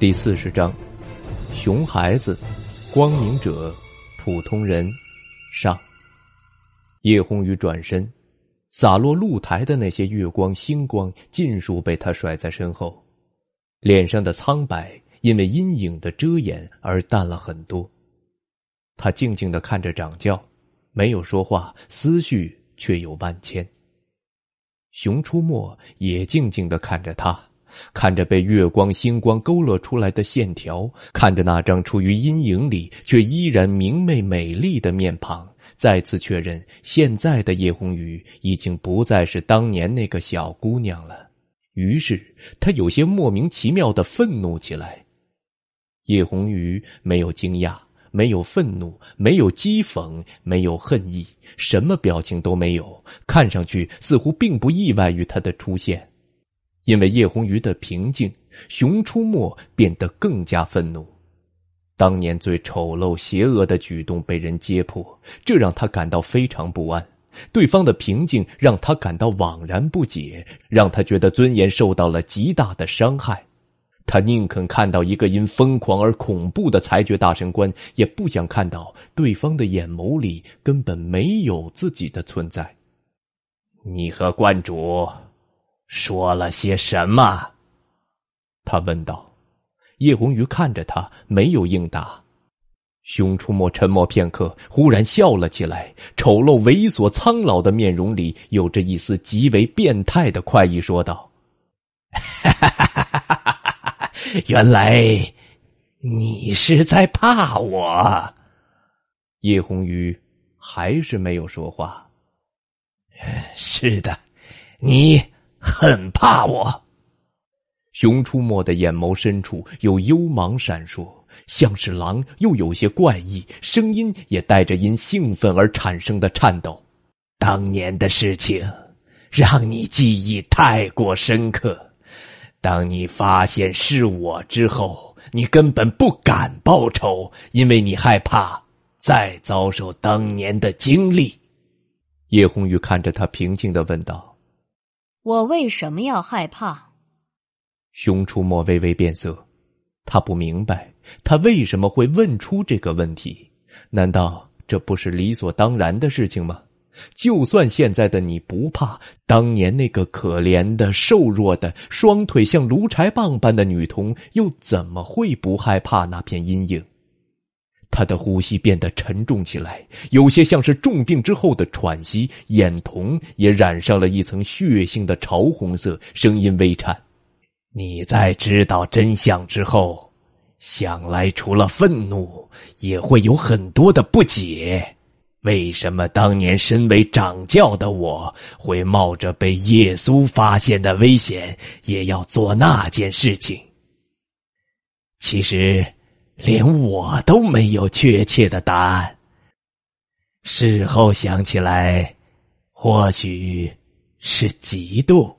第四十章，熊孩子，光明者，普通人。上，叶红雨转身，洒落露台的那些月光、星光，尽数被他甩在身后。脸上的苍白，因为阴影的遮掩而淡了很多。他静静的看着掌教，没有说话，思绪却有万千。熊出没也静静的看着他。看着被月光、星光勾勒出来的线条，看着那张处于阴影里却依然明媚美丽的面庞，再次确认现在的叶红鱼已经不再是当年那个小姑娘了。于是，他有些莫名其妙的愤怒起来。叶红鱼没有惊讶，没有愤怒，没有讥讽，没有恨意，什么表情都没有，看上去似乎并不意外于他的出现。因为叶红鱼的平静，熊出没变得更加愤怒。当年最丑陋、邪恶的举动被人揭破，这让他感到非常不安。对方的平静让他感到惘然不解，让他觉得尊严受到了极大的伤害。他宁肯看到一个因疯狂而恐怖的裁决大神官，也不想看到对方的眼眸里根本没有自己的存在。你和观主。说了些什么？他问道。叶红鱼看着他，没有应答。熊出没沉默片刻，忽然笑了起来。丑陋、猥琐、苍老的面容里，有着一丝极为变态的快意，说道：“ 原来你是在怕我。”叶红鱼还是没有说话。“是的，你。”很怕我，熊出没的眼眸深处有幽芒闪烁，像是狼，又有些怪异。声音也带着因兴奋而产生的颤抖。当年的事情让你记忆太过深刻，当你发现是我之后，你根本不敢报仇，因为你害怕再遭受当年的经历。叶红玉看着他，平静的问道。我为什么要害怕？熊出没微微变色，他不明白他为什么会问出这个问题。难道这不是理所当然的事情吗？就算现在的你不怕，当年那个可怜的、瘦弱的、双腿像炉柴棒般的女童，又怎么会不害怕那片阴影？他的呼吸变得沉重起来，有些像是重病之后的喘息，眼瞳也染上了一层血性的潮红色，声音微颤：“你在知道真相之后，想来除了愤怒，也会有很多的不解。为什么当年身为掌教的我会冒着被耶稣发现的危险，也要做那件事情？其实……”连我都没有确切的答案。事后想起来，或许是嫉妒。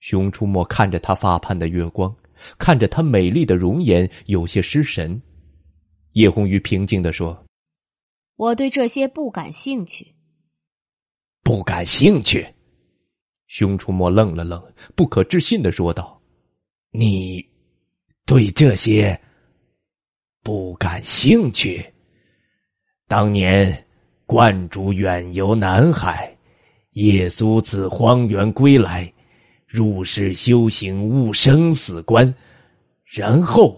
熊出没看着他发盼的月光，看着他美丽的容颜，有些失神。叶红鱼平静的说：“我对这些不感兴趣。”不感兴趣？熊出没愣了愣，不可置信的说道：“你对这些？”不感兴趣。当年观主远游南海，耶稣自荒原归来，入世修行悟生死观，然后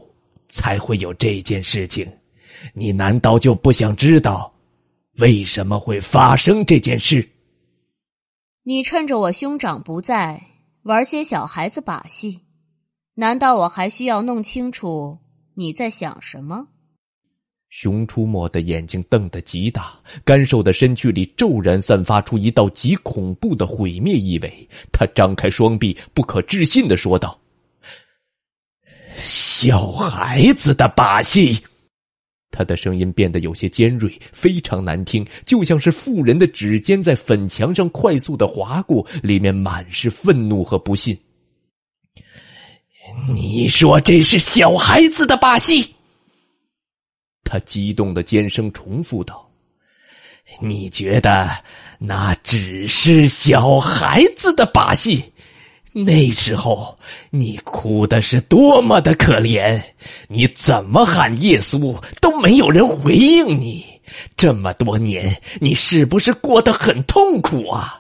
才会有这件事情。你难道就不想知道为什么会发生这件事？你趁着我兄长不在，玩些小孩子把戏？难道我还需要弄清楚？你在想什么？熊出没的眼睛瞪得极大，干瘦的身躯里骤然散发出一道极恐怖的毁灭意味。他张开双臂，不可置信的说道：“小孩子的把戏。”他的声音变得有些尖锐，非常难听，就像是妇人的指尖在粉墙上快速的划过，里面满是愤怒和不信。你说这是小孩子的把戏，他激动的尖声重复道：“你觉得那只是小孩子的把戏？那时候你哭的是多么的可怜，你怎么喊耶稣都没有人回应你。这么多年，你是不是过得很痛苦啊？”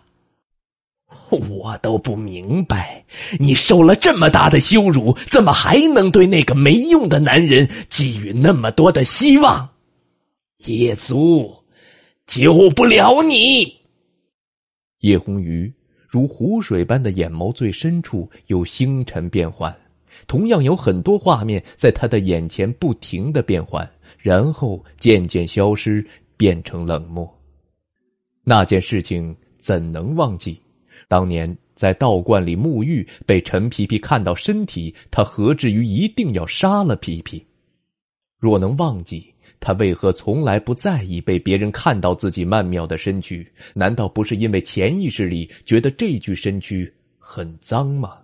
我都不明白，你受了这么大的羞辱，怎么还能对那个没用的男人寄予那么多的希望？叶族救不了你。叶红鱼如湖水般的眼眸最深处有星辰变幻，同样有很多画面在他的眼前不停的变换，然后渐渐消失，变成冷漠。那件事情怎能忘记？当年在道观里沐浴，被陈皮皮看到身体，他何至于一定要杀了皮皮？若能忘记，他为何从来不在意被别人看到自己曼妙的身躯？难道不是因为潜意识里觉得这具身躯很脏吗？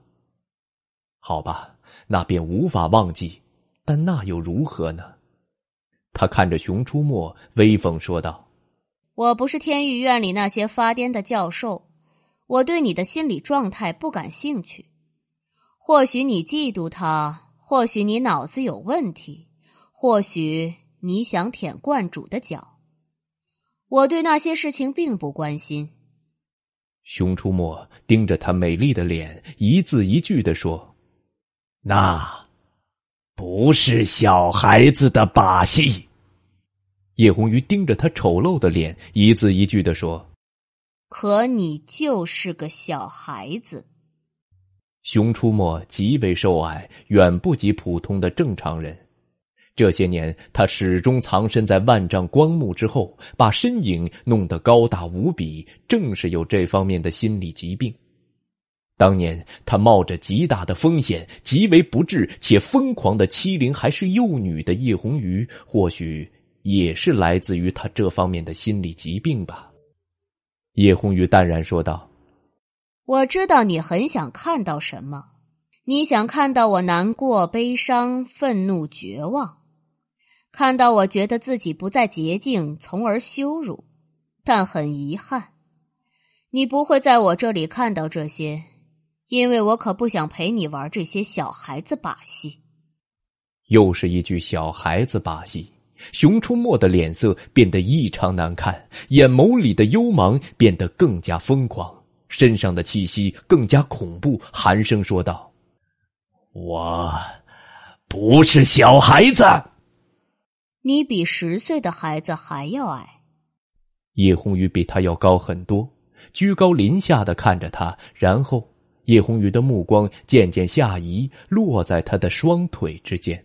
好吧，那便无法忘记，但那又如何呢？他看着熊出没，威风说道：“我不是天域院里那些发癫的教授。”我对你的心理状态不感兴趣，或许你嫉妒他，或许你脑子有问题，或许你想舔观主的脚。我对那些事情并不关心。熊出没盯着他美丽的脸，一字一句的说：“那不是小孩子的把戏。”叶红鱼盯着他丑陋的脸，一字一句的说。可你就是个小孩子。熊出没极为受爱，远不及普通的正常人。这些年，他始终藏身在万丈光幕之后，把身影弄得高大无比，正是有这方面的心理疾病。当年他冒着极大的风险，极为不智且疯狂的欺凌还是幼女的叶红鱼，或许也是来自于他这方面的心理疾病吧。叶红雨淡然说道：“我知道你很想看到什么，你想看到我难过、悲伤、愤怒、绝望，看到我觉得自己不再洁净，从而羞辱。但很遗憾，你不会在我这里看到这些，因为我可不想陪你玩这些小孩子把戏。”又是一句小孩子把戏。熊出没的脸色变得异常难看，眼眸里的幽芒变得更加疯狂，身上的气息更加恐怖，寒声说道：“我不是小孩子，你比十岁的孩子还要矮。”叶红鱼比他要高很多，居高临下的看着他，然后叶红鱼的目光渐渐下移，落在他的双腿之间。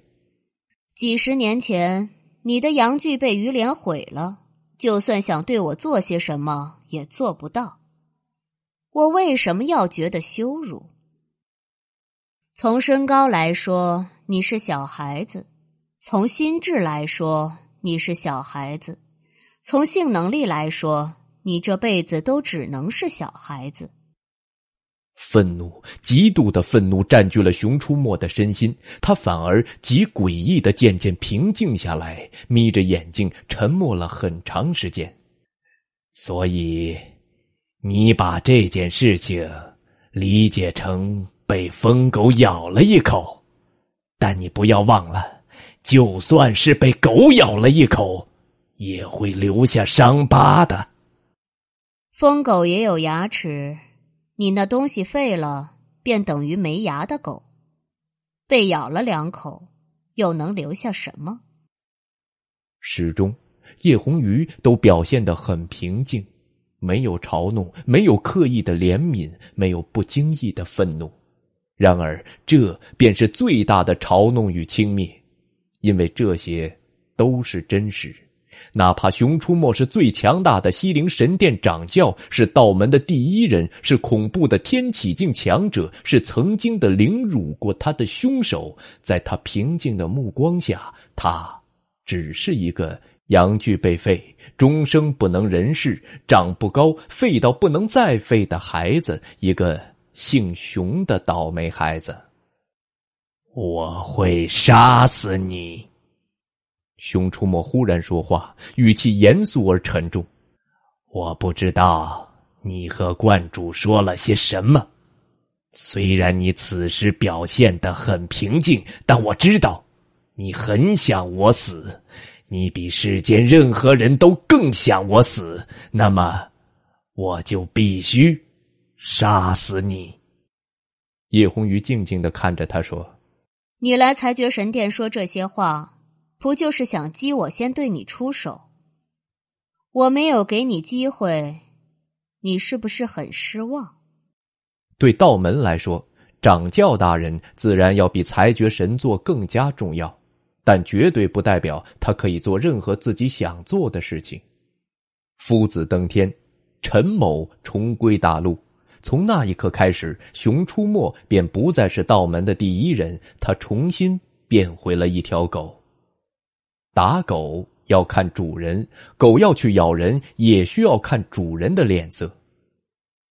几十年前。你的阳具被于连毁了，就算想对我做些什么，也做不到。我为什么要觉得羞辱？从身高来说，你是小孩子；从心智来说，你是小孩子；从性能力来说，你这辈子都只能是小孩子。愤怒，极度的愤怒占据了熊出没的身心。他反而极诡异的渐渐平静下来，眯着眼睛，沉默了很长时间。所以，你把这件事情理解成被疯狗咬了一口，但你不要忘了，就算是被狗咬了一口，也会留下伤疤的。疯狗也有牙齿。你那东西废了，便等于没牙的狗，被咬了两口，又能留下什么？始终，叶红鱼都表现得很平静，没有嘲弄，没有刻意的怜悯，没有不经意的愤怒。然而，这便是最大的嘲弄与轻蔑，因为这些都是真实。哪怕熊出没是最强大的西陵神殿掌教，是道门的第一人，是恐怖的天启境强者，是曾经的凌辱过他的凶手，在他平静的目光下，他只是一个阳具被废、终生不能人事、长不高、废到不能再废的孩子，一个姓熊的倒霉孩子。我会杀死你。熊出没忽然说话，语气严肃而沉重：“我不知道你和观主说了些什么。虽然你此时表现得很平静，但我知道，你很想我死，你比世间任何人都更想我死。那么，我就必须杀死你。”叶红鱼静静的看着他说：“你来裁决神殿说这些话。”不就是想激我先对你出手？我没有给你机会，你是不是很失望？对道门来说，掌教大人自然要比裁决神座更加重要，但绝对不代表他可以做任何自己想做的事情。夫子登天，陈某重归大陆。从那一刻开始，熊出没便不再是道门的第一人，他重新变回了一条狗。打狗要看主人，狗要去咬人也需要看主人的脸色。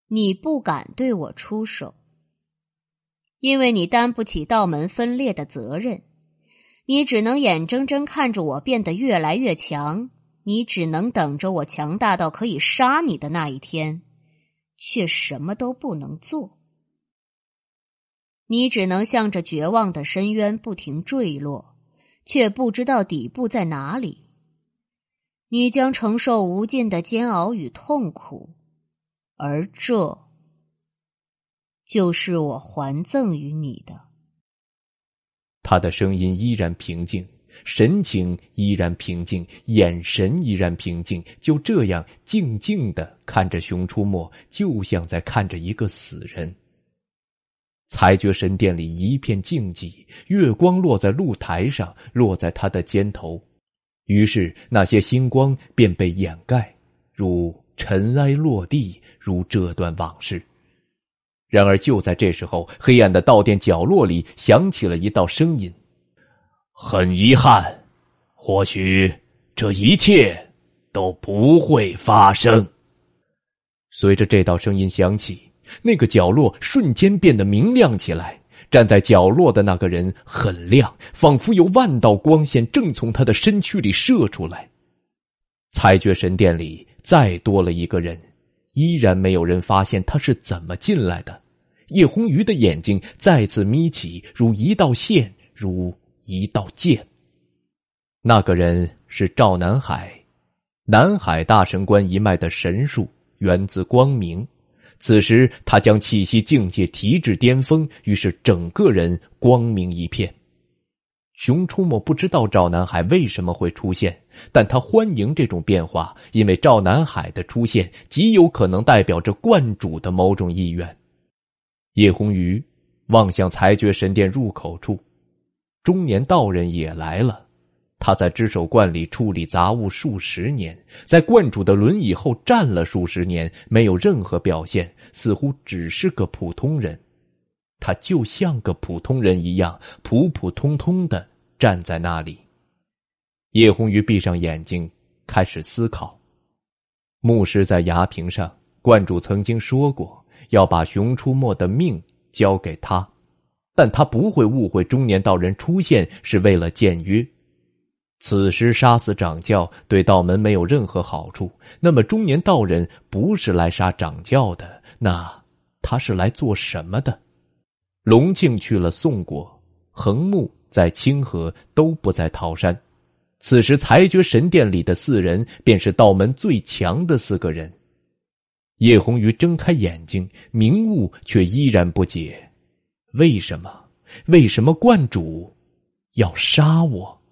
你不敢对我出手，因为你担不起道门分裂的责任。你只能眼睁睁看着我变得越来越强，你只能等着我强大到可以杀你的那一天，却什么都不能做。你只能向着绝望的深渊不停坠落。却不知道底部在哪里，你将承受无尽的煎熬与痛苦，而这，就是我还赠于你的。他的声音依然平静，神情依然平静，眼神依然平静，就这样静静的看着熊出没，就像在看着一个死人。裁决神殿里一片静寂，月光落在露台上，落在他的肩头，于是那些星光便被掩盖，如尘埃落地，如这段往事。然而，就在这时候，黑暗的道殿角落里响起了一道声音：“很遗憾，或许这一切都不会发生。”随着这道声音响起。那个角落瞬间变得明亮起来。站在角落的那个人很亮，仿佛有万道光线正从他的身躯里射出来。裁决神殿里再多了一个人，依然没有人发现他是怎么进来的。叶红鱼的眼睛再次眯起，如一道线，如一道剑。那个人是赵南海，南海大神官一脉的神术源自光明。此时，他将气息境界提至巅峰，于是整个人光明一片。熊出没不知道赵南海为什么会出现，但他欢迎这种变化，因为赵南海的出现极有可能代表着观主的某种意愿。叶红鱼望向裁决神殿入口处，中年道人也来了。他在知守观里处理杂物数十年，在观主的轮椅后站了数十年，没有任何表现，似乎只是个普通人。他就像个普通人一样，普普通通的站在那里。叶红鱼闭上眼睛，开始思考。牧师在崖屏上，观主曾经说过要把熊出没的命交给他，但他不会误会中年道人出现是为了见约。此时杀死掌教对道门没有任何好处。那么中年道人不是来杀掌教的，那他是来做什么的？隆庆去了宋国，横木在清河都不在桃山。此时裁决神殿里的四人便是道门最强的四个人。叶红鱼睁开眼睛，明悟却依然不解：为什么？为什么观主要杀我？